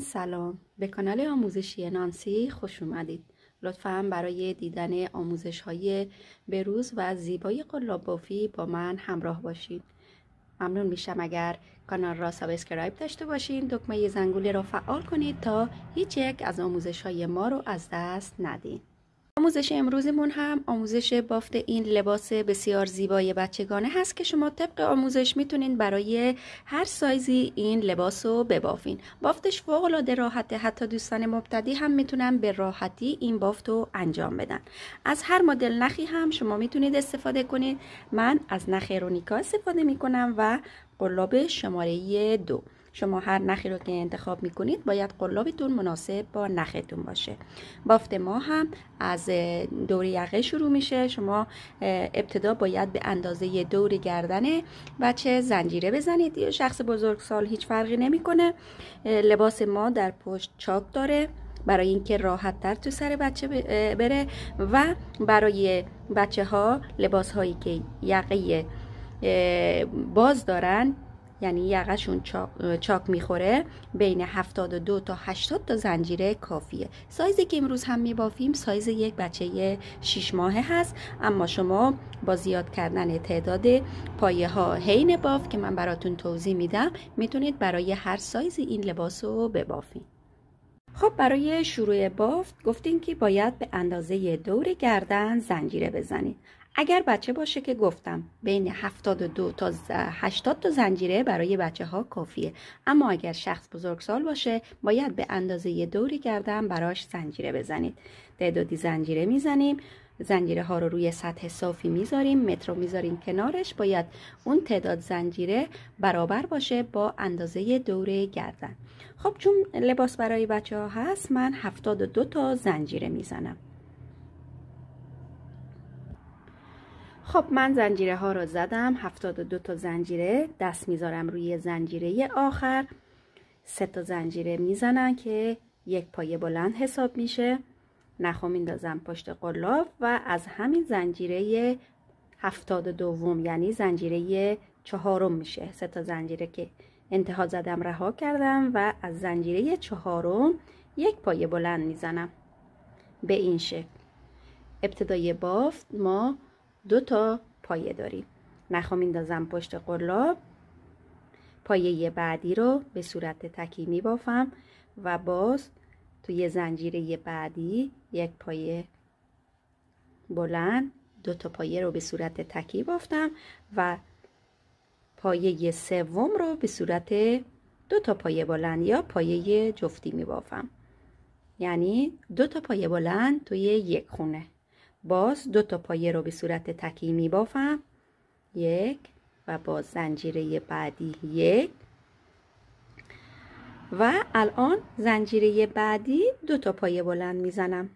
سلام به کانال آموزشی نانسی خوش اومدید لطفا برای دیدن آموزش های بروز و زیبای قلاب بافی با من همراه باشید ممنون میشم اگر کانال را سابسکرایب داشته باشین دکمه زنگوله را فعال کنید تا هیچ یک از آموزش های ما رو از دست ندین آموزش امروزمون هم آموزش بافت این لباس بسیار زیبای بچگانه هست که شما طبق آموزش میتونین برای هر سایزی این لباس رو ببافین بافتش فوق العاده راحته حتی دوستان مبتدی هم میتونن به راحتی این بافت رو انجام بدن از هر مدل نخی هم شما میتونید استفاده کنید من از نخ رونیکا استفاده میکنم و قلاب شماره دو شما هر نخی رو که انتخاب میکنید باید قلابتون مناسب با نختون باشه بافت ما هم از دور یقه شروع میشه شما ابتدا باید به اندازه دور گردن بچه زنجیره بزنید شخص بزرگ سال هیچ فرقی نمیکنه لباس ما در پشت چاک داره برای اینکه راحت تر تو سر بچه بره و برای بچه ها لباس هایی که یقه باز دارن یعنی یقشون چاک, چاک میخوره بین 72 تا 80 تا زنجیره کافیه سایزی که امروز هم میبافیم سایز یک بچه 6 ماهه هست اما شما با زیاد کردن تعداد پایه ها حین باف که من براتون توضیح میدم میتونید برای هر سایز این لباس رو ببافید خب برای شروع بافت گفتیم که باید به اندازه دور گردن زنجیره بزنید اگر بچه باشه که گفتم بین 72 تا 80 تا زنجیره برای بچه ها کافیه اما اگر شخص بزرگسال باشه باید به اندازه یه دور گردن براش زنجیره بزنید تعدادی زنجیره میزنیم زنجیره ها رو روی سطح صافی میذاریم مترو رو میذاریم کنارش باید اون تعداد زنجیره برابر باشه با اندازه دوره گردن خب چون لباس برای بچه ها هست من 72 تا زنجیره میزنم خب من زنجیره ها رو زدم 72 تا زنجیره دست میذارم روی زنجیره آخر سه تا زنجیره میزنم که یک پایه بلند حساب میشه نخو میندازم پشت قلاب و از همین زنجیره هفتاد دوم یعنی زنجیره چهارم میشه سه تا زنجیره که انتها زدم رها کردم و از زنجیره چهارم یک پایه بلند میزنم به این شکل ابتدای بافت ما دو تا پایه داریم نخو میندازم پشت قلاب پایه بعدی رو به صورت تکی میبافم و باز توی زنجیره بعدی یک پایه بلند دو تا پایه رو به صورت تکی بافتم و پایه سوم رو به صورت دو تا پایه بلند یا پایه جفتی می یعنی دو تا پایه بلند توی یک خونه باز دو تا پایه رو به صورت تکی می بافم یک و باز زنجیره بعدی یک و الان زنجیره بعدی دو تا پایه بلند زنم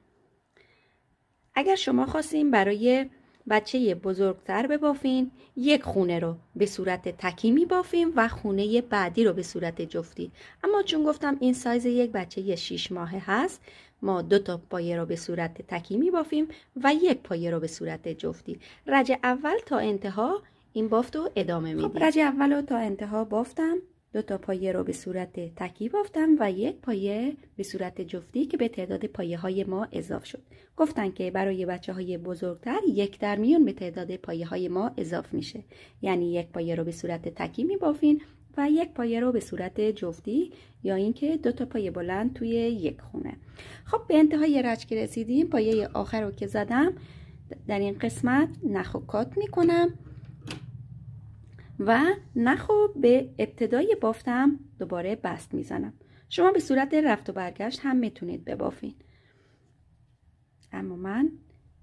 اگر شما خواستیم برای بچه بزرگتر ببافین یک خونه رو به صورت تکی می بافیم و خونه بعدی رو به صورت جفتی اما چون گفتم این سایز یک بچه 6 ماهه هست ما دو تا پایه را به صورت تکی می بافیم و یک پایه را به صورت جفتی رج اول تا انتها این بافت رو ادامه می خب رج اول رو تا انتها بافتم دو تا پایه رو به صورت تکی بافتم و یک پایه به صورت جفتی که به تعداد پایه های ما اضاف شد گفتن که برای بچه های بزرگتر یک در میون به تعداد پایه های ما اضاف میشه یعنی یک پایه رو به صورت تکی میبافین و یک پایه رو به صورت جفتی یا اینکه دو تا پایه بلند توی یک خونه خب به انتهای رج که رسیدیم پایه آخر رو که زدم در این قسمت نخو کات میکنم و نخو به ابتدای بافتم دوباره بست میزنم شما به صورت رفت و برگشت هم میتونید ببافین اما من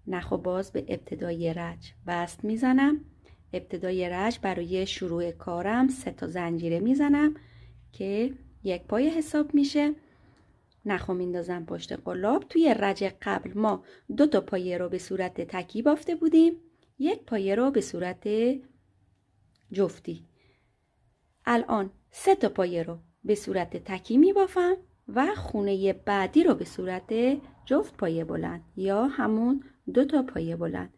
نخو باز به ابتدای رج بست میزنم ابتدای رج برای شروع کارم سه تا زنجیره میزنم که یک پای حساب میشه نخو میندازم پشت قلاب توی رج قبل ما دو تا پایه رو به صورت تکی بافته بودیم یک پایه رو به صورت جفتی الان سه تا پایه رو به صورت تکی میبافم و خونه بعدی رو به صورت جفت پایه بلند یا همون دو تا پایه بلند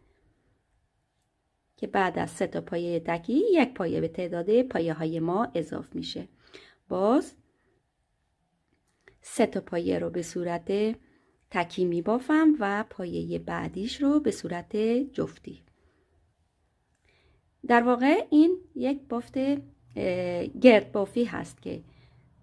که بعد از سه تا پایه تکی یک پایه به تعداد پایه های ما اضاف میشه باز سه تا پایه رو به صورت تکی میبافم و پایه بعدیش رو به صورت جفتی در واقع این یک بافت گرد بافی هست که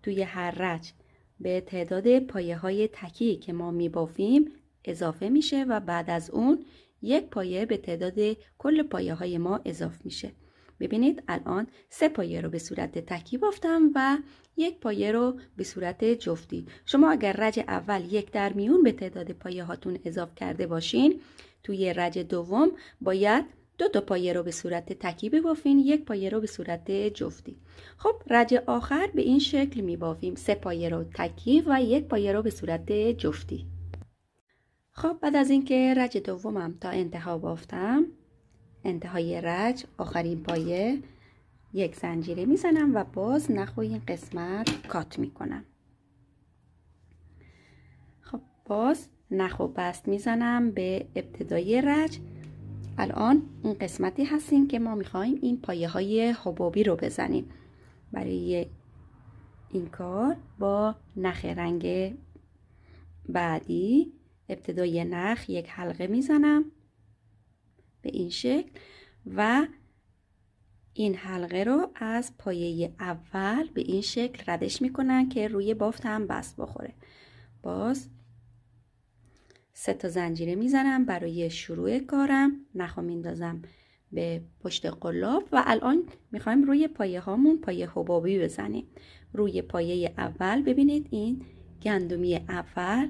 توی هر رج به تعداد پایه های تکی که ما میبافیم اضافه میشه و بعد از اون یک پایه به تعداد کل پایه های ما اضاف میشه ببینید الان سه پایه رو به صورت تکی بافتم و یک پایه رو به صورت جفتی شما اگر رج اول یک در میون به تعداد پایه هاتون اضاف کرده باشین توی رج دوم باید دو تا پایه رو به صورت تکی ببافین یک پایه رو به صورت جفتی خب رج آخر به این شکل میبافیم سه پایه رو تکی و یک پایه رو به صورت جفتی خب بعد از اینکه رج دومم تا انتها بافتم انتهای رج آخرین پایه یک زنجیره میزنم و باز نخوی این قسمت کات میکنم خب باز نخو بست میزنم به ابتدای رج الان این قسمتی هستیم که ما میخواییم این پایه های حبابی رو بزنیم برای این کار با نخ رنگ بعدی ابتدای نخ یک حلقه میزنم به این شکل و این حلقه رو از پایه اول به این شکل ردش میکنن که روی بافت هم بخوره باز سه تا زنجیره میزنم برای شروع کارم نخو میندازم به پشت قلاب و الان میخوایم روی پایه هامون پایه حبابی بزنیم روی پایه اول ببینید این گندمی اول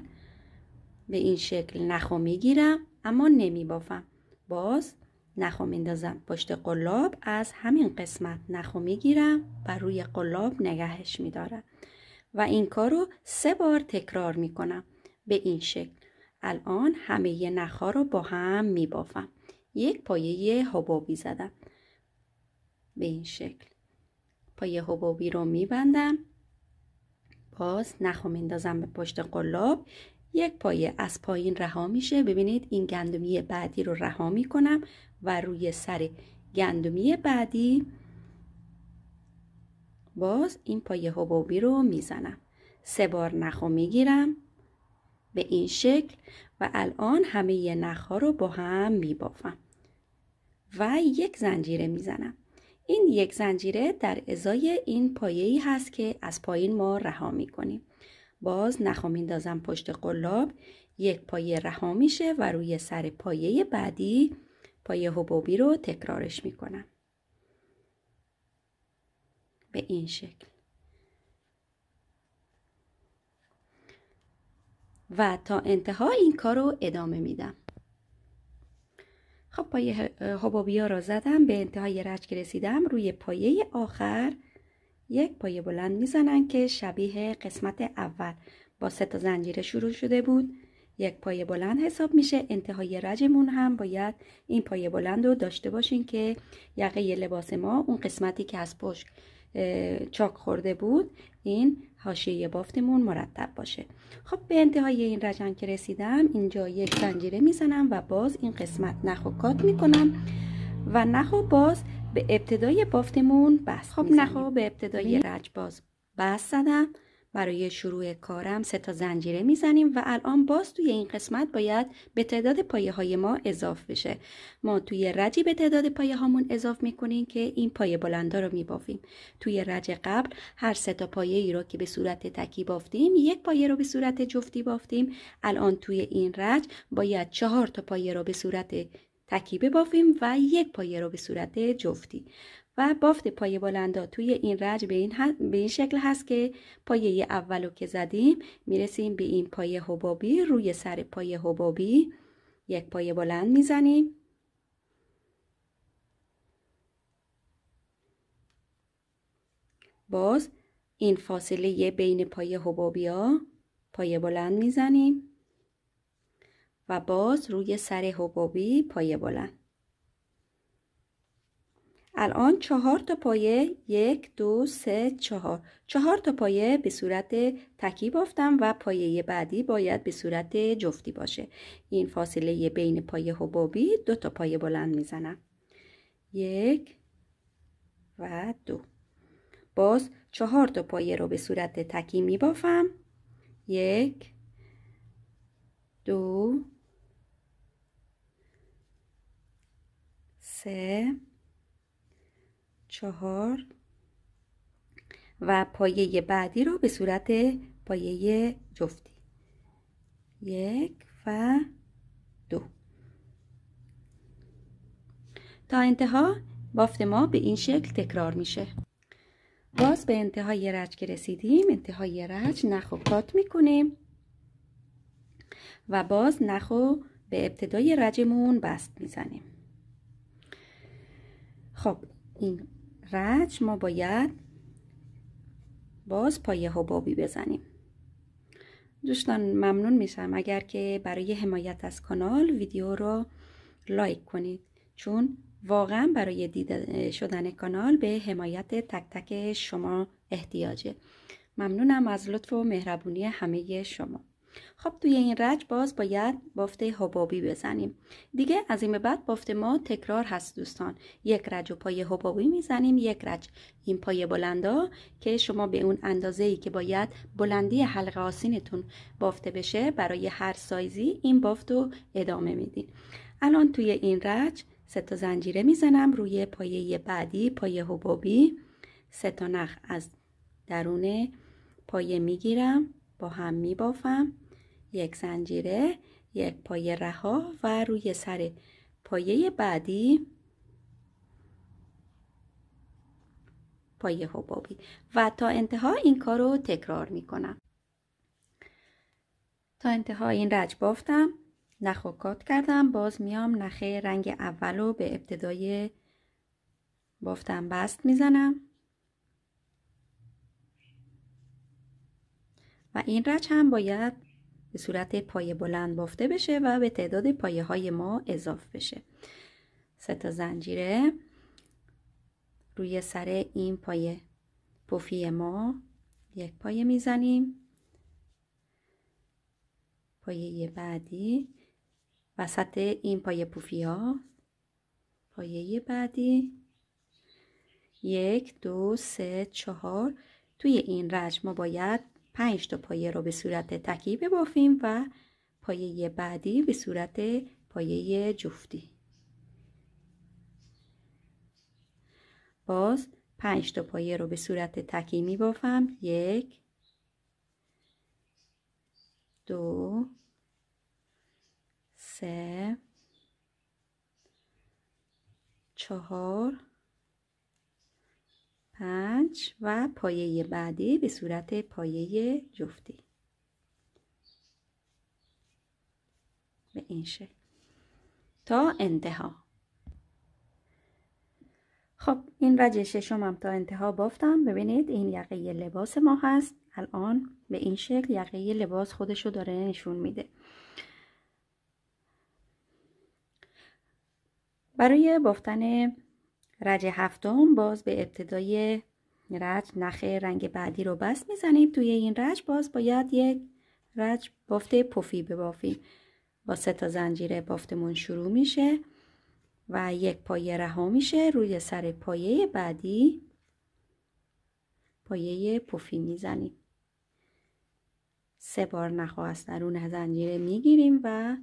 به این شکل نخو میگیرم اما نمی بافم باز نخو میندازم پشت قلاب از همین قسمت نخو میگیرم و روی قلاب نگهش میدارم و این کار رو سه بار تکرار میکنم به این شکل الان همه نخها رو با هم میبافم یک پایه حبابی زدم به این شکل پایه حبابی رو میبندم باز نخو میندازم به پشت قلاب یک پایه از پایین رها میشه ببینید این گندمی بعدی رو رها میکنم و روی سر گندمی بعدی باز این پایه حبوبی رو میزنم سه بار نخو میگیرم به این شکل و الان همه نخها رو با هم میبافم و یک زنجیره میزنم این یک زنجیره در ازای این پایه ای هست که از پایین ما رها میکنیم باز نخو میندازم پشت قلاب یک پایه رها میشه و روی سر پایه بعدی پایه حبوبی رو تکرارش میکنم به این شکل و تا انتها این کار رو ادامه میدم خب پایه حبابی ها را زدم به انتهای رچ که رسیدم روی پایه آخر یک پایه بلند میزنن که شبیه قسمت اول با سه تا زنجیره شروع شده بود یک پایه بلند حساب میشه انتهای رجمون هم باید این پایه بلند رو داشته باشین که یقه لباس ما اون قسمتی که از پشت چاک خورده بود این حاشیه بافتمون مرتب باشه خب به انتهای این رجم که رسیدم اینجا یک زنجیره میزنم و باز این قسمت نخو کات میکنم و نخو باز به ابتدای بافتمون بس خب نخواه خب، به ابتدای رج باز بست زدم برای شروع کارم سه تا زنجیره میزنیم و الان باز توی این قسمت باید به تعداد پایه های ما اضافه بشه ما توی رجی به تعداد پایه هامون اضافه میکنیم که این پایه بلندا رو میبافیم توی رج قبل هر سه تا پایه ای رو که به صورت تکی بافتیم یک پایه رو به صورت جفتی بافتیم الان توی این رج باید چهار تا پایه رو به صورت تکیب بافیم و یک پایه رو به صورت جفتی و بافت پایه بلندا توی این رج به این, به این شکل هست که پایه اول رو که زدیم میرسیم به این پایه حبابی روی سر پایه حبابی یک پایه بلند میزنیم باز این فاصله بین پایه حبابی ها پایه بلند میزنیم و باز روی سر حبابی پایه بلند الان چهار تا پایه یک دو سه چهار چهار تا پایه به صورت تکی بافتم و پایه بعدی باید به صورت جفتی باشه این فاصله بین پایه حبابی دو تا پایه بلند میزنم یک و دو باز چهار تا پایه رو به صورت تکی می یک دو سه چهار و پایه بعدی رو به صورت پایه جفتی یک و دو تا انتها بافت ما به این شکل تکرار میشه باز به انتهای رج که رسیدیم انتهای رج نخو کات میکنیم و باز نخو به ابتدای رجمون بست میزنیم خب این رچ ما باید باز پای حبابی بزنیم دوستان ممنون میشم اگر که برای حمایت از کانال ویدیو رو لایک کنید چون واقعا برای دیده شدن کانال به حمایت تک تک شما احتیاجه ممنونم از لطف و مهربونی همه شما خب توی این رج باز باید بافته حبابی بزنیم دیگه از این به بعد بافته ما تکرار هست دوستان یک رج و پای حبابی میزنیم یک رج این پای بلندا که شما به اون اندازه ای که باید بلندی حلقه آسینتون بافته بشه برای هر سایزی این بافت رو ادامه میدین الان توی این رج سه تا زنجیره میزنم روی پایه بعدی پای حبابی سه تا نخ از درون پایه میگیرم با هم میبافم یک زنجیره یک پایه رها و روی سر پایه بعدی پایه حبابی و تا انتها این کار رو تکرار می کنم تا انتها این رج بافتم نخو کات کردم باز میام نخه رنگ اول رو به ابتدای بافتم بست میزنم و این رج هم باید به صورت پایه بلند بافته بشه و به تعداد پایه های ما اضافه بشه سه تا زنجیره روی سر این پایه پفی ما یک پایه میزنیم پایه بعدی وسط این پایه پوفی ها پایه بعدی یک دو سه چهار توی این رج ما باید پنج تا پایه رو به صورت تکی ببافیم و پایه بعدی به صورت پایه جفتی باز پنج تا پایه رو به صورت تکی میبافم یک دو سه چهار پنج و پایه بعدی به صورت پایه جفتی به این شکل تا انتها خب این رج ششم هم تا انتها بافتم ببینید این یقه لباس ما هست الان به این شکل یقه لباس خودشو داره نشون میده برای بافتن رج هفتم باز به ابتدای رج نخه رنگ بعدی رو بس میزنیم توی این رج باز باید یک رج بافته پفی ببافیم با سه تا زنجیره بافتمون شروع میشه و یک پایه رها میشه روی سر پایه بعدی پایه پفی میزنیم سه بار نخواست از درون زنجیره میگیریم و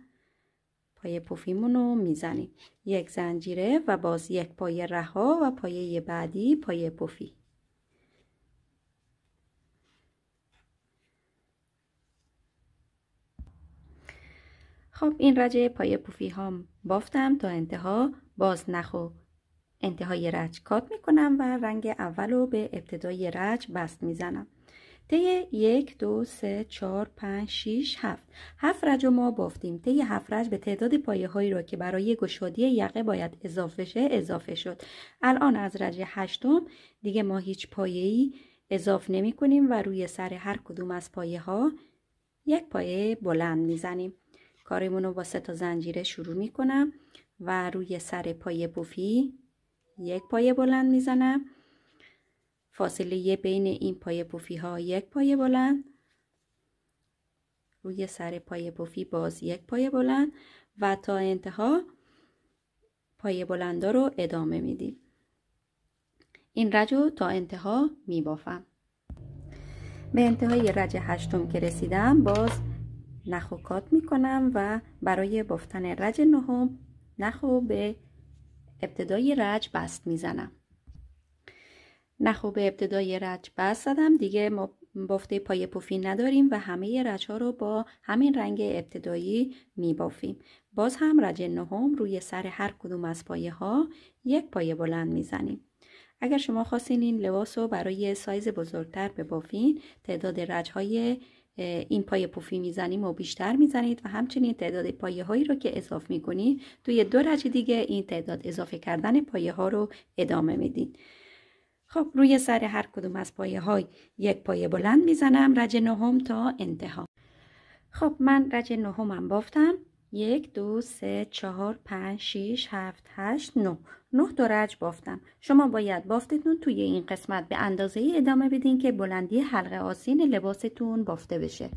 پای پفیمون رو میزنیم یک زنجیره و باز یک پای رها و پایه بعدی پای پفی خب این رجه پای پوفی ها بافتم تا انتها باز نخو انتهای رج کات میکنم و رنگ اول رو به ابتدای رج بست میزنم طی یک دو سه چهار پنج شیش هفت هفت رج ما بافتیم طی هفت رج به تعداد پایه هایی را که برای گشادی یقه باید اضافه شه اضافه شد الان از رج هشتم دیگه ما هیچ پایه ای اضاف نمی کنیم و روی سر هر کدوم از پایه ها یک پایه بلند میزنیم کارمون رو با سه تا زنجیره شروع می کنم و روی سر پایه بوفی یک پایه بلند میزنم فاصله بین این پای پفی ها یک پای بلند روی سر پای پفی باز یک پای بلند و تا انتها پای بلندا رو ادامه میدیم این رج رو تا انتها میبافم به انتهای رج هشتم که رسیدم باز نخو کات میکنم و برای بافتن رج نهم نخو به ابتدای رج بست میزنم نخو خب به ابتدای رج بس زدم دیگه ما بافته پای پفی نداریم و همه رج ها رو با همین رنگ ابتدایی می بافیم. باز هم رج نهم روی سر هر کدوم از پایه ها یک پایه بلند می زنیم. اگر شما خواستین این لباس رو برای سایز بزرگتر بافین تعداد رج های این پای می زنیم و بیشتر میزنید و همچنین تعداد پایه هایی رو که اضافه میکنید توی دو رج دیگه این تعداد اضافه کردن پایه ها رو ادامه میدید خب روی سر هر کدوم از پایه های یک پایه بلند میزنم رج نهم تا انتها خب من رج نهمم بافتم یک دو سه چهار پنج شیش هفت هشت نه نه دو رج بافتم شما باید بافتتون توی این قسمت به اندازه ای ادامه بدین که بلندی حلقه آسین لباستون بافته بشه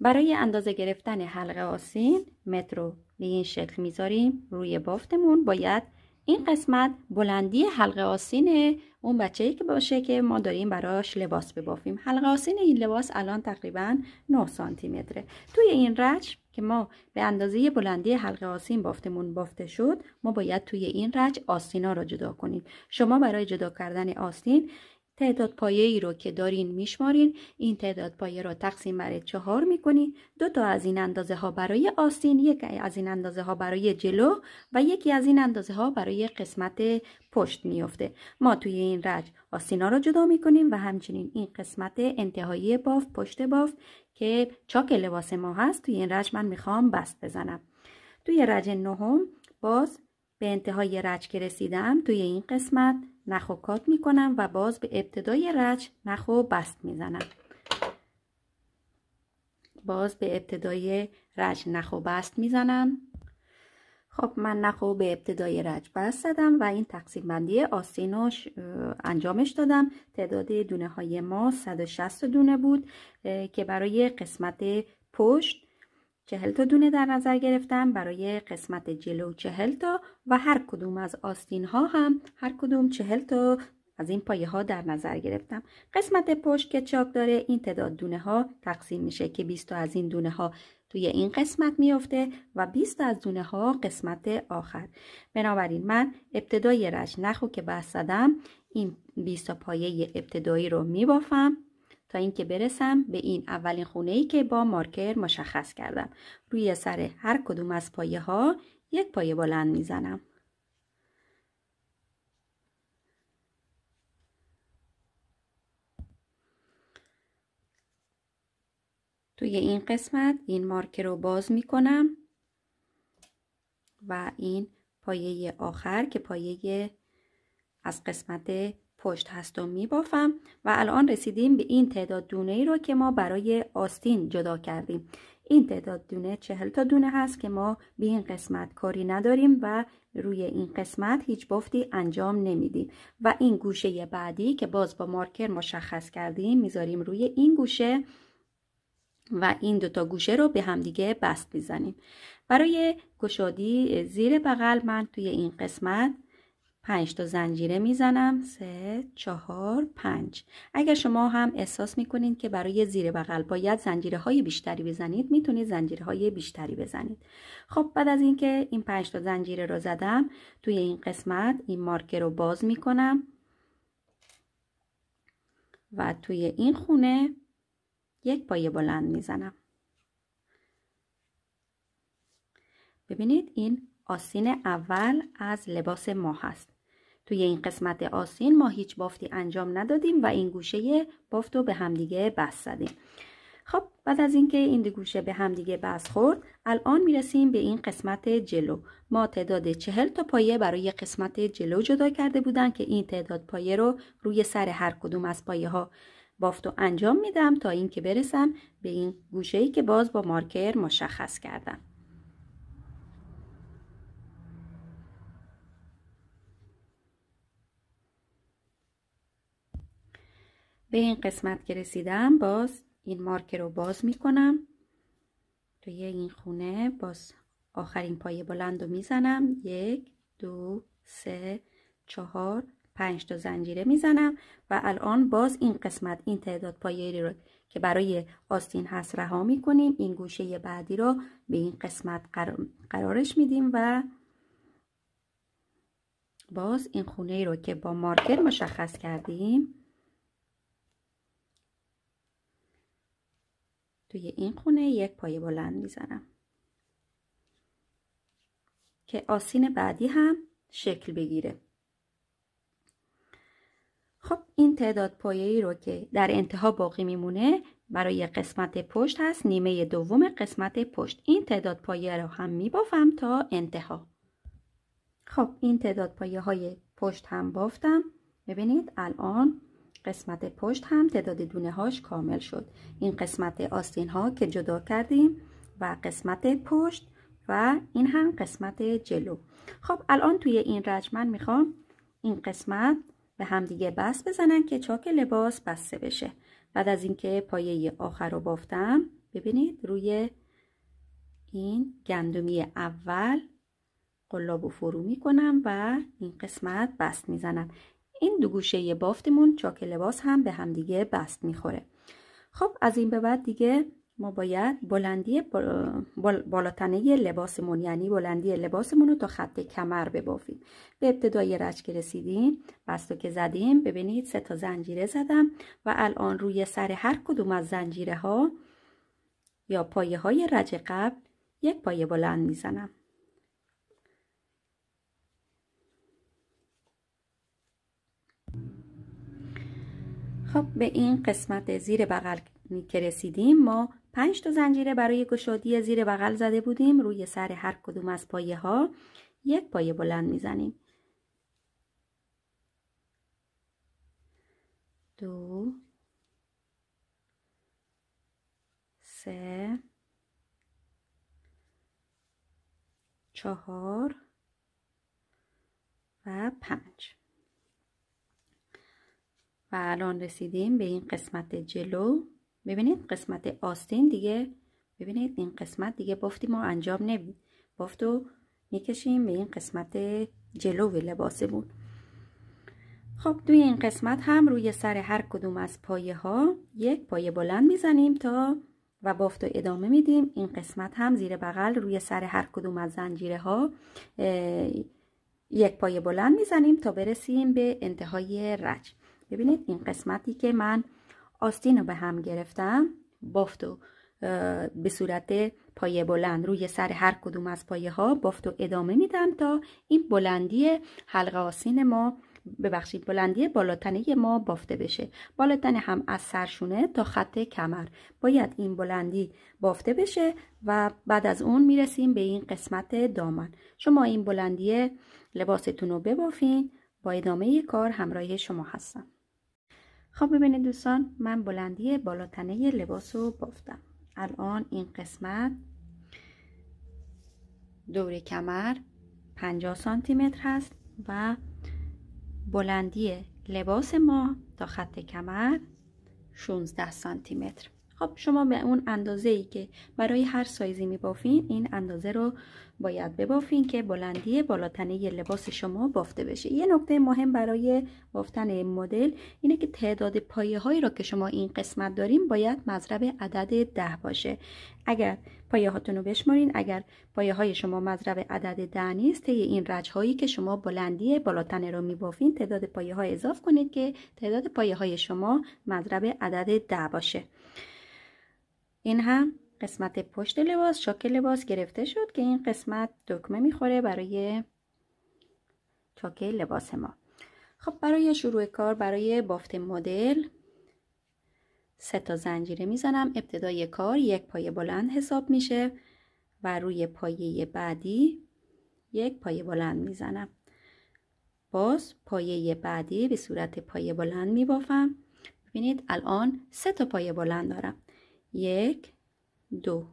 برای اندازه گرفتن حلقه آسین مترو به این شکل میذاریم روی بافتمون باید این قسمت بلندی حلقه آسین اون بچه ای که باشه که ما داریم براش لباس ببافیم حلقه آسین این لباس الان تقریبا 9 سانتی متره توی این رج که ما به اندازه بلندی حلقه آسین بافتمون بافته شد ما باید توی این رج آسینا را جدا کنیم شما برای جدا کردن آسین تعداد پایه ای رو که دارین میشمارین این تعداد پایه رو تقسیم بر چهار میکنین دو تا از این اندازه ها برای آستین یک از این اندازه ها برای جلو و یکی از این اندازه ها برای قسمت پشت میفته ما توی این رج ها رو جدا میکنیم و همچنین این قسمت انتهایی باف پشت باف که چاک لباس ما هست توی این رج من میخوام بست بزنم توی رج نهم باز به انتهای رج که رسیدم توی این قسمت نخ و کات میکنم و باز به ابتدای رچ نخو و بست میزنم باز به ابتدای رج نخو و بست میزنم خب من نخو به ابتدای رج بست زدم و این تقسیم بندی انجامش دادم تعداد دونه های ما 160 دونه بود که برای قسمت پشت چهل تا دونه در نظر گرفتم برای قسمت جلو چهل تا و هر کدوم از آستین ها هم هر کدوم چهل تا از این پایه ها در نظر گرفتم قسمت پشت که چاک داره این تعداد دونه ها تقسیم میشه که 20 تا از این دونه ها توی این قسمت میافته و 20 از دونه ها قسمت آخر بنابراین من ابتدای رج نخو که بستدم این 20 تا پایه ابتدایی رو میبافم تا اینکه برسم به این اولین خونه ای که با مارکر مشخص کردم روی سر هر کدوم از پایه ها یک پایه بلند میزنم توی این قسمت این مارکر رو باز میکنم و این پایه آخر که پایه از قسمت پشت هست و میبافم و الان رسیدیم به این تعداد دونه ای رو که ما برای آستین جدا کردیم این تعداد دونه چهل تا دونه هست که ما به این قسمت کاری نداریم و روی این قسمت هیچ بافتی انجام نمیدیم و این گوشه بعدی که باز با مارکر مشخص کردیم میذاریم روی این گوشه و این دوتا گوشه رو به همدیگه بست میزنیم برای گشادی زیر بغل من توی این قسمت پنج تا زنجیره میزنم سه چهار پنج اگر شما هم احساس میکنید که برای زیر بغل باید زنجیره های بیشتری بزنید میتونید زنجیره های بیشتری بزنید خب بعد از اینکه این, پنج تا زنجیره رو زدم توی این قسمت این مارکر رو باز میکنم و توی این خونه یک پایه بلند میزنم ببینید این آسین اول از لباس ما هست توی این قسمت آسین ما هیچ بافتی انجام ندادیم و این گوشه بافت رو به همدیگه بست زدیم خب بعد از اینکه این دو گوشه به همدیگه بست خورد الان میرسیم به این قسمت جلو ما تعداد چهل تا پایه برای قسمت جلو جدا کرده بودن که این تعداد پایه رو روی سر هر کدوم از پایه ها بافت و انجام میدم تا اینکه برسم به این گوشه ای که باز با مارکر مشخص کردم به این قسمت که رسیدم باز این مارکر رو باز میکنم توی این خونه باز آخرین پایه بلند رو میزنم یک دو سه چهار پنج تا زنجیره میزنم و الان باز این قسمت این تعداد پایه رو که برای آستین هست رها میکنیم این گوشه بعدی رو به این قسمت قرارش میدیم و باز این خونه رو که با مارکر مشخص کردیم توی این خونه یک پایه بلند میزنم که آسین بعدی هم شکل بگیره خب این تعداد پایه ای رو که در انتها باقی میمونه برای قسمت پشت هست نیمه دوم قسمت پشت این تعداد پایه رو هم میبافم تا انتها خب این تعداد پایه های پشت هم بافتم ببینید الان قسمت پشت هم تعداد دونه هاش کامل شد این قسمت آستین ها که جدا کردیم و قسمت پشت و این هم قسمت جلو خب الان توی این رج میخوام این قسمت به همدیگه بست بزنن که چاک لباس بسته بشه بعد از اینکه پایه آخر رو بافتم ببینید روی این گندمی اول قلاب و فرو میکنم و این قسمت بست میزنم این دو گوشه بافتمون چاک لباس هم به همدیگه بست میخوره خب از این به بعد دیگه ما باید بلندی بالاتنه لباسمون یعنی بلندی لباسمون رو تا خط کمر ببافیم به ابتدای رچ که رسیدیم بستو که زدیم ببینید سه تا زنجیره زدم و الان روی سر هر کدوم از زنجیره ها یا پایه های رج قبل یک پایه بلند میزنم خب به این قسمت زیر بغل که رسیدیم ما پنج تا زنجیره برای گشادی زیر بغل زده بودیم روی سر هر کدوم از پایه ها یک پایه بلند میزنیم دو سه چهار و پنج و الان رسیدیم به این قسمت جلو ببینید قسمت آستین دیگه ببینید این قسمت دیگه بافتی ما انجام نمی بافتو رو میکشیم به این قسمت جلو بود خب توی این قسمت هم روی سر هر کدوم از پایه ها یک پایه بلند میزنیم تا و بافتو ادامه میدیم این قسمت هم زیر بغل روی سر هر کدوم از زنجیره ها یک پایه بلند میزنیم تا برسیم به انتهای رج ببینید این قسمتی که من آستین رو به هم گرفتم بافت و به صورت پایه بلند روی سر هر کدوم از پایه ها بافت و ادامه میدم تا این بلندی حلقه آستین ما ببخشید بلندی بالاتنه ما بافته بشه بالاتنه هم از سرشونه تا خط کمر باید این بلندی بافته بشه و بعد از اون میرسیم به این قسمت دامن شما این بلندی لباستون رو ببافین با ادامه کار همراه شما هستم خب ببینید دوستان من بلندی بالاتنه لباس رو بافتم الان این قسمت دور کمر 50 سانتی متر هست و بلندی لباس ما تا خط کمر 16 سانتی متر خب شما به اون اندازه ای که برای هر سایزی بافین این اندازه رو باید ببافین که بلندی بالاتنه لباس شما بافته بشه یه نکته مهم برای بافتن این مدل اینه که تعداد پایه هایی را که شما این قسمت داریم باید مضرب عدد ده باشه اگر پایه هاتون رو بشمارین اگر پایه های شما مضرب عدد ده نیست طی این رج هایی که شما بلندی بالاتنه رو میبافین تعداد پایه ها اضاف کنید که تعداد پایه های شما مضرب عدد ده باشه این هم قسمت پشت لباس چاک لباس گرفته شد که این قسمت دکمه میخوره برای چاک لباس ما خب برای شروع کار برای بافت مدل سه تا زنجیره میزنم ابتدای کار یک پایه بلند حساب میشه و روی پایه بعدی یک پایه بلند میزنم باز پایه بعدی به صورت پایه بلند میبافم ببینید الان سه تا پایه بلند دارم یک دو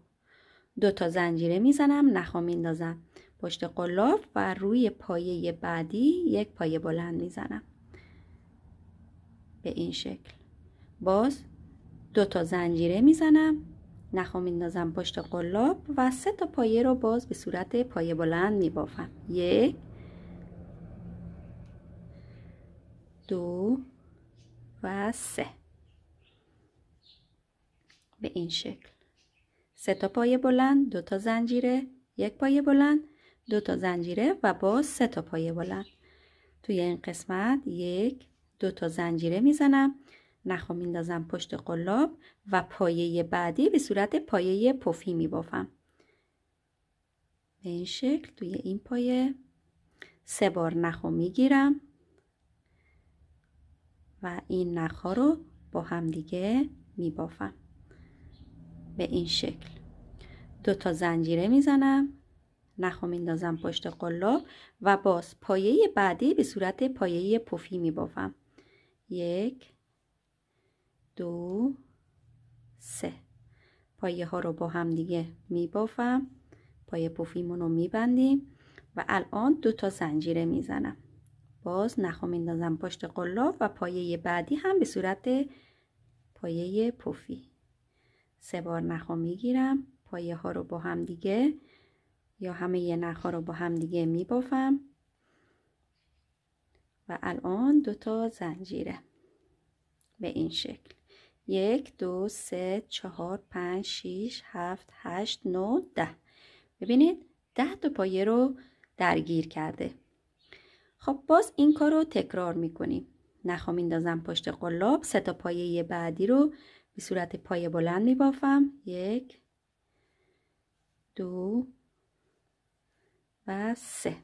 دو تا زنجیره میزنم نخو میندازم پشت قلاف و روی پایه بعدی یک پایه بلند میزنم به این شکل باز دو تا زنجیره میزنم نخو میندازم پشت قلاب و سه تا پایه رو باز به صورت پایه بلند میبافم یک دو و سه به این شکل سه تا پایه بلند دو تا زنجیره یک پایه بلند دو تا زنجیره و باز سه تا پایه بلند توی این قسمت یک دو تا زنجیره میزنم نخو میندازم پشت قلاب و پایه بعدی به صورت پایه پفی میبافم به این شکل توی این پایه سه بار نخو میگیرم و این نخها رو با همدیگه میبافم به این شکل دو تا زنجیره میزنم نخو میندازم پشت قلاب و باز پایه بعدی به صورت پایه پفی میبافم یک دو سه پایه ها رو با هم دیگه میبافم پایه پفیمون رو میبندیم و الان دو تا زنجیره میزنم باز نخو میندازم پشت قلاب و پایه بعدی هم به صورت پایه پفی سه بار نخو میگیرم پایه ها رو با هم دیگه یا همه یه نخ رو با هم دیگه میبافم و الان دو تا زنجیره به این شکل یک دو سه چهار پنج شیش هفت هشت نو ده ببینید ده تا پایه رو درگیر کرده خب باز این کار رو تکرار میکنیم نخوا میندازم پشت قلاب سه تا پایه بعدی رو به صورت پای بلند می بافم یک دو و سه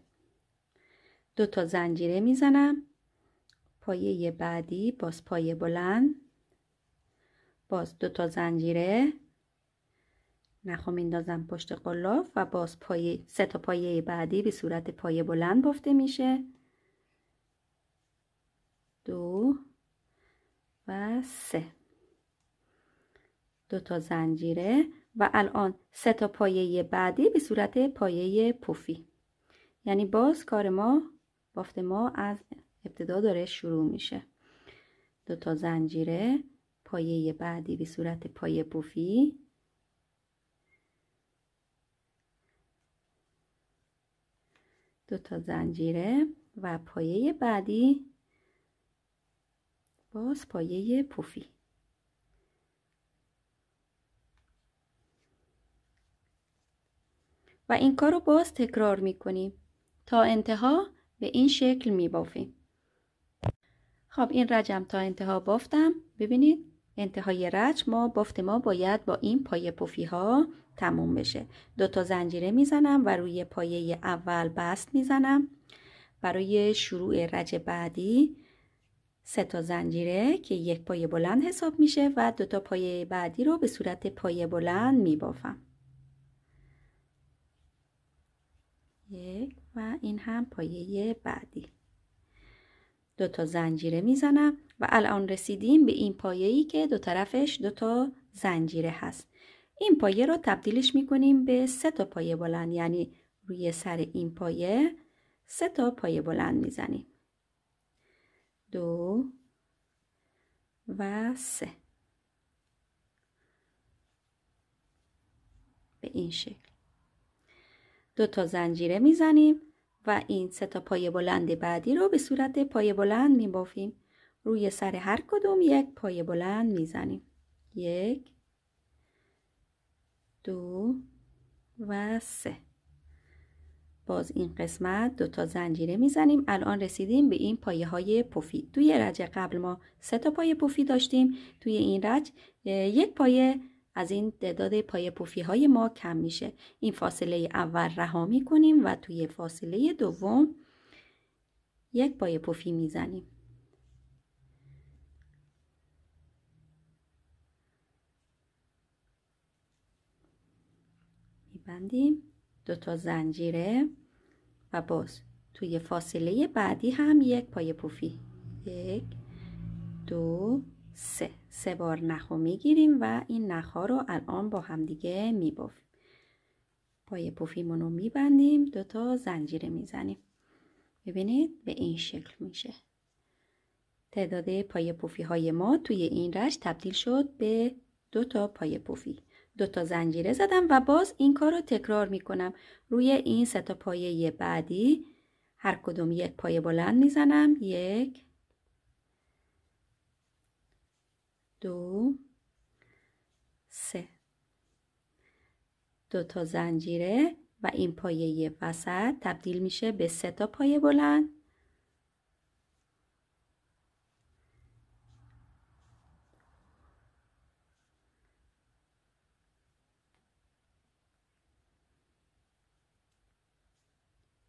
دو تا زنجیره میزنم پایه بعدی باز پایه بلند باز دو تا زنجیره نخو میندازم پشت قلاف و باز پایه سه تا پایه بعدی به صورت پایه بلند بافته میشه دو و سه دو تا زنجیره و الان سه تا پایه بعدی به صورت پایه پفی یعنی باز کار ما بافت ما از ابتدا داره شروع میشه دو تا زنجیره پایه بعدی به صورت پایه پفی دو تا زنجیره و پایه بعدی باز پایه پفی و این کار رو باز تکرار میکنیم تا انتها به این شکل میبافیم خب این رجم تا انتها بافتم ببینید انتهای رج ما بافت ما باید با این پایه پفی ها تموم بشه دو تا زنجیره میزنم و روی پایه اول بست میزنم برای شروع رج بعدی سه تا زنجیره که یک پایه بلند حساب میشه و دو تا پایه بعدی رو به صورت پایه بلند میبافم یک و این هم پایه بعدی دو تا زنجیره میزنم و الان رسیدیم به این پایه ای که دو طرفش دو تا زنجیره هست این پایه رو تبدیلش میکنیم به سه تا پایه بلند یعنی روی سر این پایه سه تا پایه بلند میزنیم دو و سه به این شکل دو تا زنجیره میزنیم و این سه تا پایه بلند بعدی رو به صورت پایه بلند میبافیم روی سر هر کدوم یک پایه بلند میزنیم یک دو و سه باز این قسمت دو تا زنجیره میزنیم الان رسیدیم به این پایه های پفی توی رج قبل ما سه تا پایه پفی داشتیم توی این رج یک پایه از این تعداد پای پوفی های ما کم میشه این فاصله اول رها کنیم و توی فاصله دوم یک پای پفی میزنیم بندیم دو تا زنجیره و باز توی فاصله بعدی هم یک پای پوفی یک دو سه سه بار نخو میگیریم و این نخ رو الان با همدیگه میبافیم پای پفیمون رو میبندیم تا زنجیره میزنیم ببینید به این شکل میشه تعداد پای پوفی های ما توی این رش تبدیل شد به دو تا پای پوفی. دو تا زنجیره زدم و باز این کار رو تکرار میکنم روی این سه تا پایه بعدی هر کدوم یک پایه بلند میزنم یک دو سه دو تا زنجیره و این پایه وسط تبدیل میشه به سه تا پایه بلند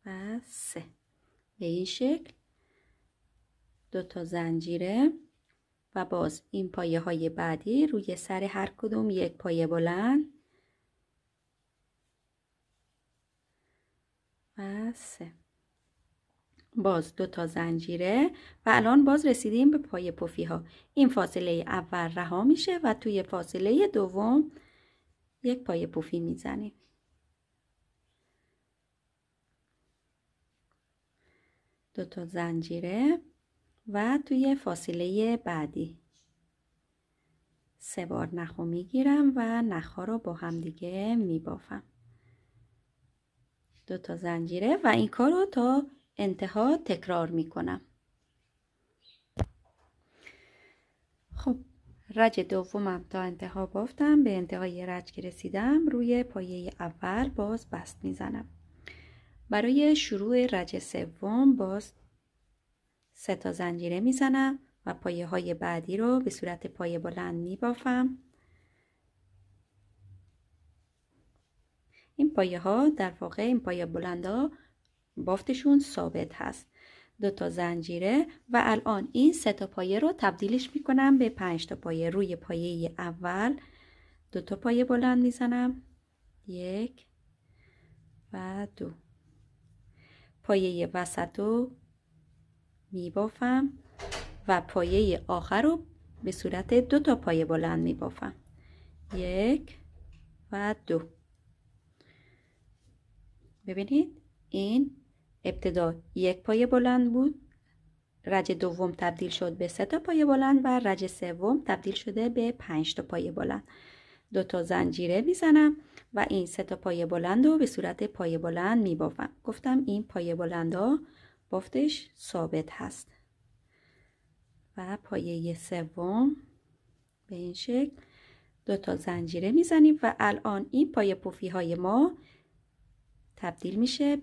و سه به این شکل دو تا زنجیره باز این پایه های بعدی روی سر هر کدوم یک پایه بلند و باز دو تا زنجیره و الان باز رسیدیم به پایه پفی ها این فاصله اول رها میشه و توی فاصله دوم یک پایه پفی میزنیم دو تا زنجیره و توی فاصله بعدی سه بار نخو میگیرم و نخا رو با هم دیگه میبافم دو تا زنجیره و این کار رو تا انتها تکرار میکنم خب رج دومم تا انتها بافتم به انتهای رج که رسیدم روی پایه اول باز بست میزنم برای شروع رج سوم باز سه تا زنجیره میزنم و پایه های بعدی رو به صورت پایه بلند میبافم این پایه ها در واقع این پایه بلند ها بافتشون ثابت هست دو تا زنجیره و الان این سه تا پایه رو تبدیلش میکنم به پنج تا پایه روی پایه اول دو تا پایه بلند میزنم یک و دو پایه وسط رو میبافم و پایه آخر رو به صورت دو تا پایه بلند میبافم یک و دو ببینید این ابتدا یک پایه بلند بود رج دوم تبدیل شد به سه تا پایه بلند و رج سوم تبدیل شده به پنج تا پایه بلند دو تا زنجیره میزنم و این سه تا پایه بلند رو به صورت پایه بلند میبافم گفتم این پایه بلند ها بافتش ثابت هست و پایه سوم به این شکل دو تا زنجیره میزنیم و الان این پایه پوفی های ما تبدیل میشه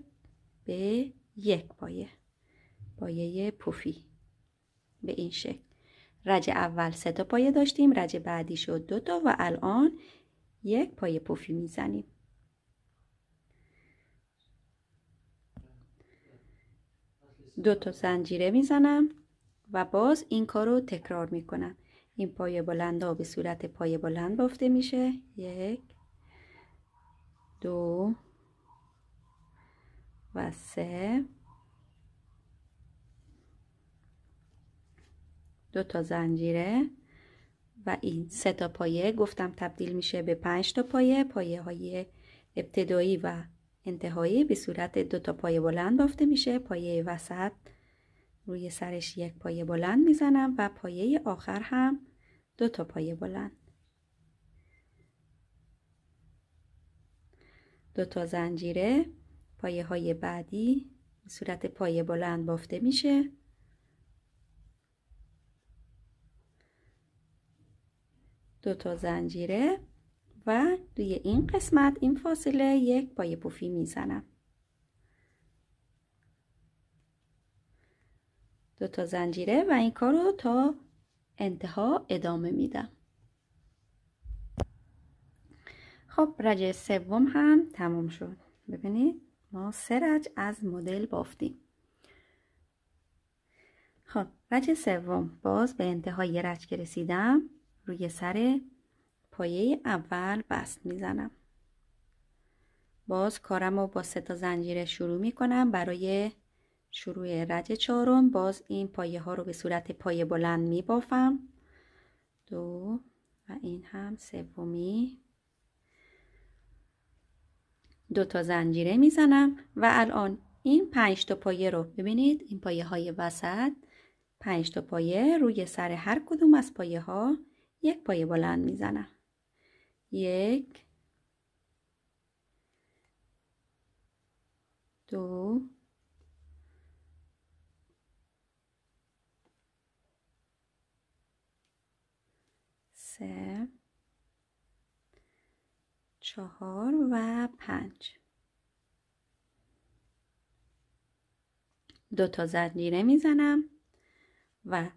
به یک پایه پایه پوفی به این شکل رج اول سه تا پایه داشتیم رج بعدی شد دو تا و الان یک پایه پوفی میزنیم دو تا زنجیره میزنم و باز این کار رو تکرار میکنم این پای بلند ها به صورت پای بلند بافته میشه یک دو و سه دو تا زنجیره و این سه تا پایه گفتم تبدیل میشه به پنج تا پایه پایه های ابتدایی و انتهایی به صورت دو تا پایه بلند بافته میشه پایه وسط روی سرش یک پایه بلند میزنم و پایه آخر هم دو تا پایه بلند دو تا زنجیره پایه های بعدی به صورت پایه بلند بافته میشه دو تا زنجیره و روی این قسمت این فاصله یک پای پوفی میزنم دو تا زنجیره و این کار رو تا انتها ادامه میدم خب رج سوم هم تمام شد ببینید ما سه رج از مدل بافتیم خب رج سوم باز به انتهای رج که رسیدم روی سر پایه اول بست میزنم باز کارم رو با سه تا زنجیره شروع میکنم برای شروع رج چهارم باز این پایه ها رو به صورت پایه بلند میبافم دو و این هم سومی دو تا زنجیره میزنم و الان این پنج تا پایه رو ببینید این پایه های وسط پنج تا پایه روی سر هر کدوم از پایه ها یک پایه بلند میزنم یک دو سه چهار و پنج دو تا زنجیره میزنم و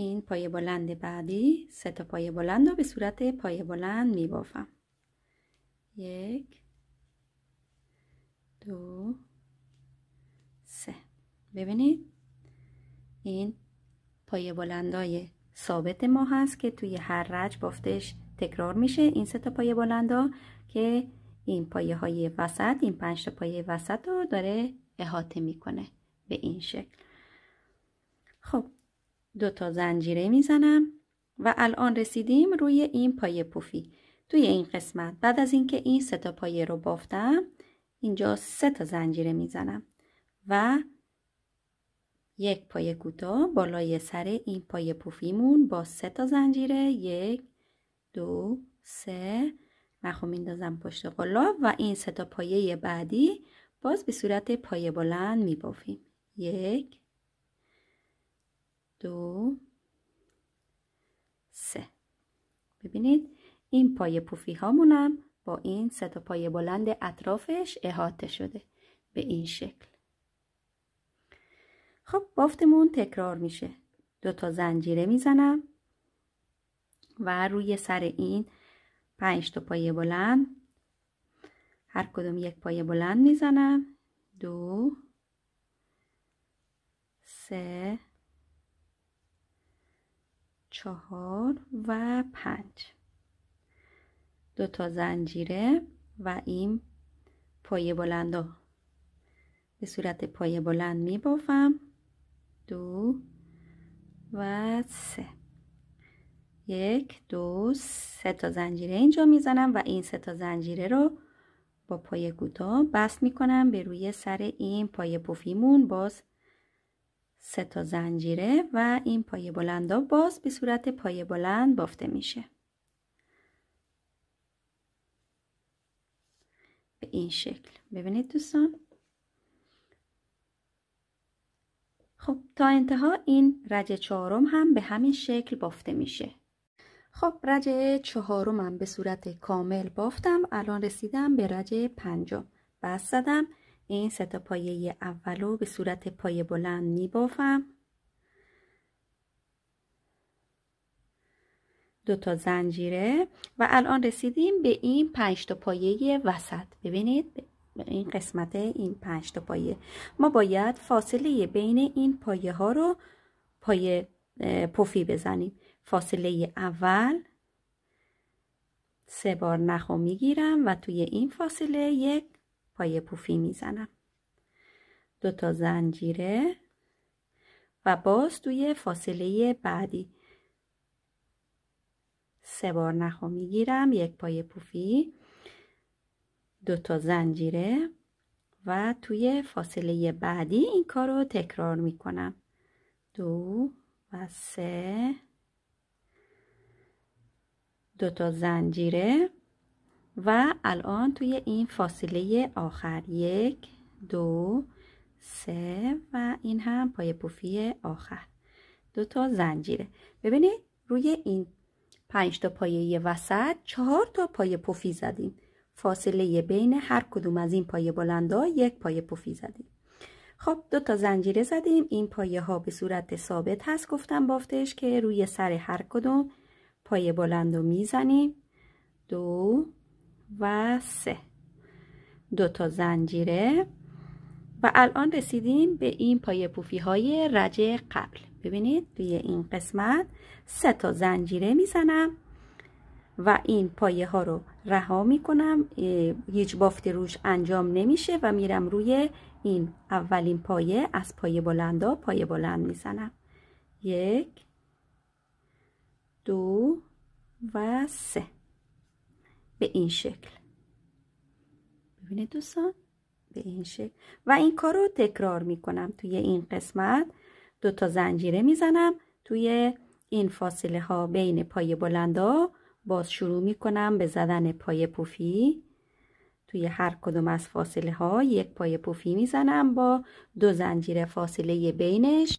این پایه بلند بعدی سه تا پایه بلند رو به صورت پایه بلند می بافم یک دو سه ببینید این پایه بلندای ثابت ما هست که توی هر رج بافتش تکرار میشه این سه تا پایه بلندا که این پایه های وسط این پنج تا پایه وسط رو داره احاطه میکنه به این شکل خب دو تا زنجیره میزنم و الان رسیدیم روی این پایه پوفی توی این قسمت بعد از اینکه این سه تا پایه رو بافتم اینجا سه تا زنجیره میزنم و یک پایه کوتاه بالای سر این پایه پوفیمون با سه تا زنجیره یک دو سه نخو خب میندازم پشت قلاب و این سه تا پایه بعدی باز به صورت پایه بلند میبافیم یک دو سه ببینید این پای پوفی هامونم با این سه تا پای بلند اطرافش احاطه شده به این شکل خب بافتمون تکرار میشه دو تا زنجیره میزنم و روی سر این پنج تا پایه بلند هر کدوم یک پایه بلند میزنم دو سه چهار و پنج دو تا زنجیره و این پایه ها به صورت پایه بلند می دو و سه یک دو سه تا زنجیره اینجا میزنم و این سه تا زنجیره رو با پایه کوتاه بست میکنم به روی سر این پایه پفیمون باز سه تا زنجیره و این پایه بلندا باز به صورت پایه بلند بافته میشه به این شکل ببینید دوستان خب تا انتها این رج چهارم هم به همین شکل بافته میشه خب رج هم به صورت کامل بافتم الان رسیدم به رج پنجم بس زدم این ستا پایه اول رو به صورت پایه بلند می بافم دو تا زنجیره و الان رسیدیم به این پنج تا پایه وسط ببینید این قسمت این پنج تا پایه ما باید فاصله بین این پایه ها رو پایه پفی بزنیم فاصله اول سه بار نخو میگیرم و توی این فاصله یک پای پوفی میزنم دو تا زنجیره و باز توی فاصله بعدی سه بار نخو میگیرم یک پای پوفی دو تا زنجیره و توی فاصله بعدی این کار رو تکرار میکنم دو و سه دو تا زنجیره و الان توی این فاصله آخر یک دو سه و این هم پای پوفی آخر دو تا زنجیره ببینید روی این پنج تا پایه وسط چهار تا پای پوفی زدیم فاصله بین هر کدوم از این پایه بلندا یک پای پوفی زدیم خب دو تا زنجیره زدیم این پایه ها به صورت ثابت هست گفتم بافتش که روی سر هر کدوم پایه بلندو میزنیم دو و سه دو تا زنجیره و الان رسیدیم به این پای پوفی های رج قبل ببینید توی این قسمت سه تا زنجیره میزنم و این پایه ها رو رها میکنم هیچ بافت روش انجام نمیشه و میرم روی این اولین پایه از پایه ها پایه بلند میزنم یک دو و سه به این شکل ببینید دوستان به این شکل و این کار رو تکرار میکنم توی این قسمت دو تا زنجیره میزنم توی این فاصله ها بین پای بلندا باز شروع کنم به زدن پای پوفی توی هر کدوم از فاصله ها یک پای پوفی میزنم با دو زنجیره فاصله بینش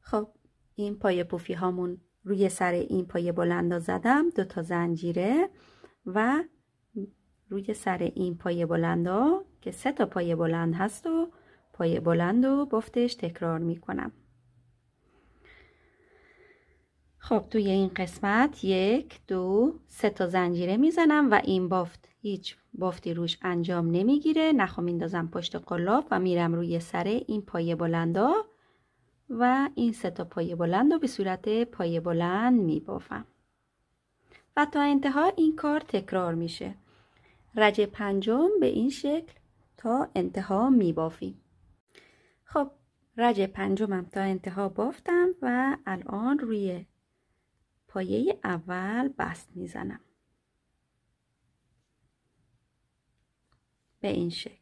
خب این پای پوفی هامون روی سر این پای بلندا زدم دو تا زنجیره و روی سر این پای بلند ها که سه تا پای بلند هست و پای بلند و بافتش تکرار می کنم خب توی این قسمت یک دو سه تا زنجیره میزنم و این بافت هیچ بافتی روش انجام نمیگیره نخو میندازم پشت قلاب و میرم روی سر این پایه بلندا و این سه تا پایه بلند رو به صورت پایه بلند میبافم و تا انتها این کار تکرار میشه رج پنجم به این شکل تا انتها میبافیم خب رج پنجمم تا انتها بافتم و الان روی پایه اول بست میزنم به این شکل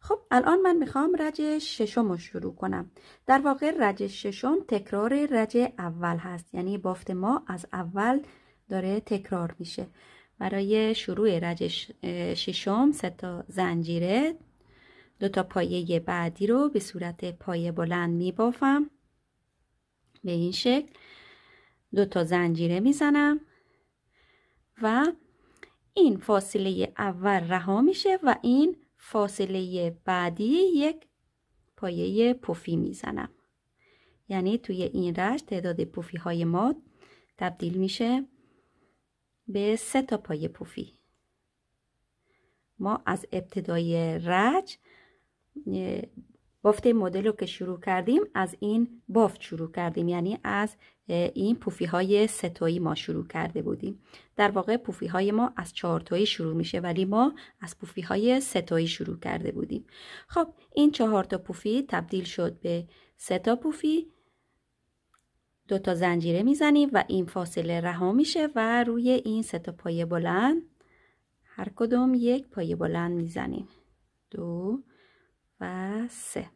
خب الان من میخوام رج ششم رو شروع کنم در واقع رج ششم تکرار رج اول هست یعنی بافت ما از اول داره تکرار میشه برای شروع رج ششم سه تا زنجیره دو تا پایه بعدی رو به صورت پایه بلند میبافم به این شکل دو تا زنجیره میزنم و این فاصله اول رها میشه و این فاصله بعدی یک پایه پفی میزنم یعنی توی این رشت تعداد پوفی های ما تبدیل میشه به سه تا پای پوفی ما از ابتدای رج بافت مدل رو که شروع کردیم از این بافت شروع کردیم یعنی از این پوفی های ستایی ما شروع کرده بودیم در واقع پوفی های ما از چهارتایی شروع میشه ولی ما از پوفی های ستایی شروع کرده بودیم خب این چهار تا پوفی تبدیل شد به سه تا پوفی دو تا زنجیره میزنیم و این فاصله رها میشه و روی این سه تا پایه بلند هر کدوم یک پایه بلند میزنیم دو و سه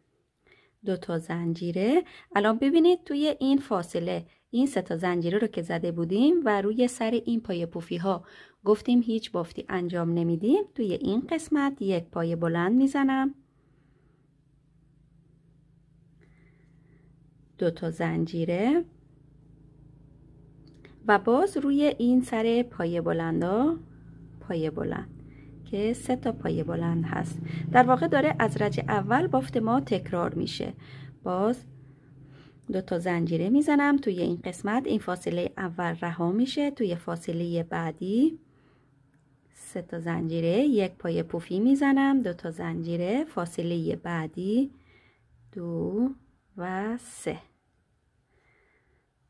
دو تا زنجیره الان ببینید توی این فاصله این سه تا زنجیره رو که زده بودیم و روی سر این پایه پوفی ها گفتیم هیچ بافتی انجام نمیدیم توی این قسمت یک پایه بلند میزنم دو تا زنجیره و باز روی این سر پایه ها پایه بلند که سه تا پایه بلند هست در واقع داره از رج اول بافت ما تکرار میشه باز دو تا زنجیره میزنم توی این قسمت این فاصله اول رها میشه توی فاصله بعدی سه تا زنجیره یک پایه پوفی میزنم دو تا زنجیره فاصله بعدی دو و سه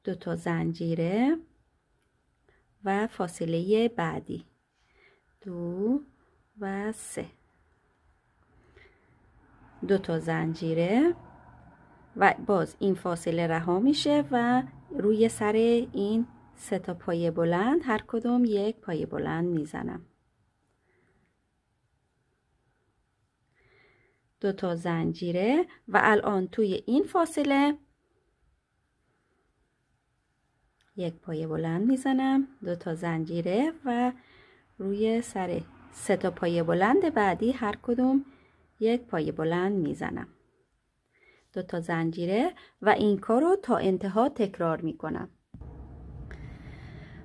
دو تا زنجیره و فاصله بعدی دو و سه دو تا زنجیره و باز این فاصله رها میشه و روی سر این سه تا پایه بلند هر کدوم یک پایه بلند میزنم دو تا زنجیره و الان توی این فاصله یک پایه بلند میزنم دو تا زنجیره و روی سر سه تا پایه بلند بعدی هر کدوم یک پایه بلند میزنم دو تا زنجیره و این کار رو تا انتها تکرار میکنم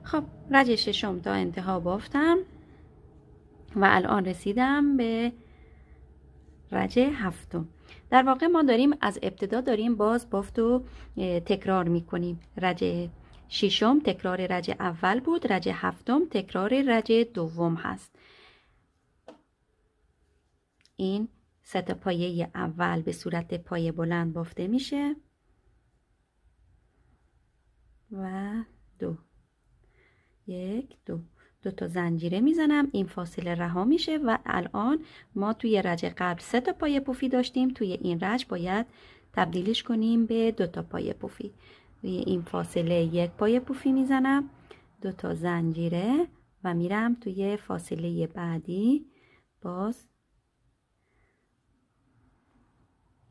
خب رج ششم تا انتها بافتم و الان رسیدم به رج هفتم در واقع ما داریم از ابتدا داریم باز بافت و تکرار میکنیم رج ششم تکرار رج اول بود رج هفتم تکرار رج دوم هست این تا پایه اول به صورت پایه بلند بافته میشه و دو یک دو دو تا زنجیره میزنم این فاصله رها میشه و الان ما توی رج قبل سه تا پایه پوفی داشتیم توی این رج باید تبدیلش کنیم به دو تا پایه پوفی روی این فاصله یک پای پوفی میزنم دو تا زنجیره و میرم توی فاصله بعدی باز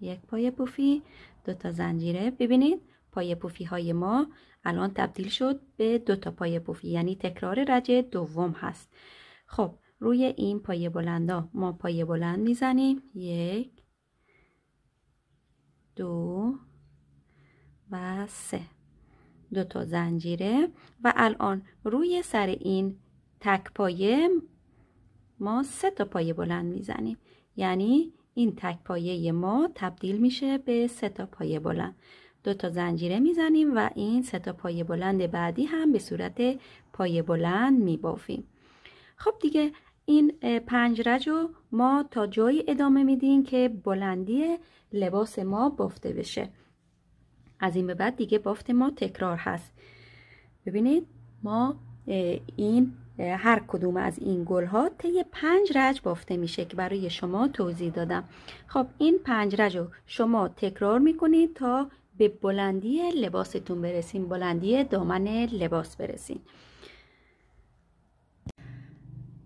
یک پای پوفی دو تا زنجیره ببینید پای پوفی های ما الان تبدیل شد به دو تا پای پوفی یعنی تکرار رج دوم هست خب روی این پای ها ما پای بلند میزنیم یک دو و سه دو تا زنجیره و الان روی سر این تک پایه ما سه تا پایه بلند میزنیم یعنی این تک پایه ما تبدیل میشه به سه تا پایه بلند دو تا زنجیره میزنیم و این سه تا پایه بلند بعدی هم به صورت پایه بلند میبافیم خب دیگه این پنج رو ما تا جایی ادامه میدیم که بلندی لباس ما بافته بشه از این به بعد دیگه بافت ما تکرار هست ببینید ما این هر کدوم از این گل ها طی پنج رج بافته میشه که برای شما توضیح دادم خب این پنج رج رو شما تکرار میکنید تا به بلندی لباستون برسین بلندی دامن لباس برسین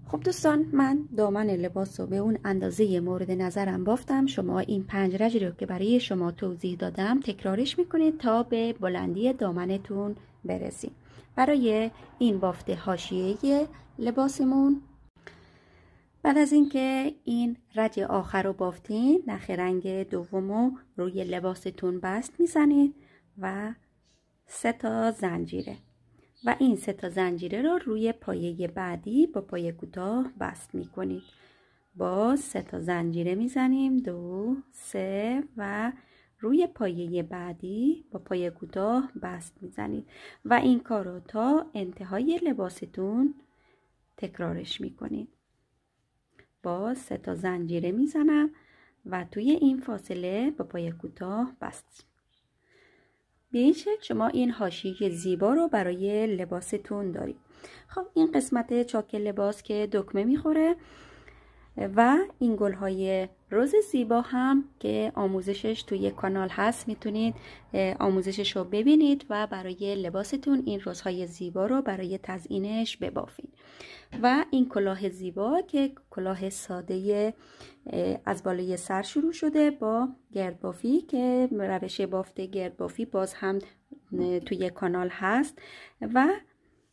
خب دوستان من دامن لباس رو به اون اندازه مورد نظرم بافتم شما این پنج رج رو که برای شما توضیح دادم تکرارش میکنید تا به بلندی دامنتون برسیم برای این بافت حاشیه لباسمون بعد از اینکه این رج آخر رو بافتین نخ رنگ دوم رو روی لباستون بست میزنید و سه تا زنجیره و این سه تا زنجیره رو روی پایه بعدی با پایه کوتاه بست می کنید باز سه تا زنجیره میزنیم دو سه و روی پایه بعدی با پایه کوتاه بست میزنید و این کار رو تا انتهای لباستون تکرارش میکنید باز سه تا زنجیره میزنم و توی این فاصله با پایه کوتاه بست به این شکل شما این حاشیه زیبا رو برای لباستون دارید خب این قسمت چاک لباس که دکمه میخوره و این گل های روز زیبا هم که آموزشش توی کانال هست میتونید آموزشش رو ببینید و برای لباستون این روزهای زیبا رو برای تزئینش ببافید و این کلاه زیبا که کلاه ساده از بالای سر شروع شده با گردبافی که روش بافت گردبافی باز هم توی کانال هست و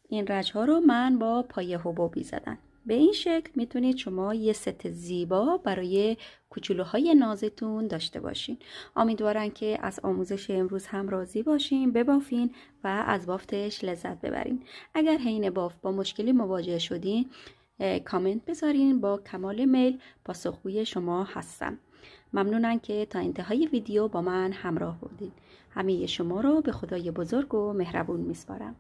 این رج رو من با پای حبوبی زدن به این شکل میتونید شما یه ست زیبا برای کوچولوهای نازتون داشته باشین امیدوارم که از آموزش امروز هم راضی باشین ببافین و از بافتش لذت ببرین اگر حین بافت با مشکلی مواجه شدین کامنت بذارین با کمال میل پاسخگوی شما هستم ممنونم که تا انتهای ویدیو با من همراه بودین همه شما رو به خدای بزرگ و مهربون میسپارم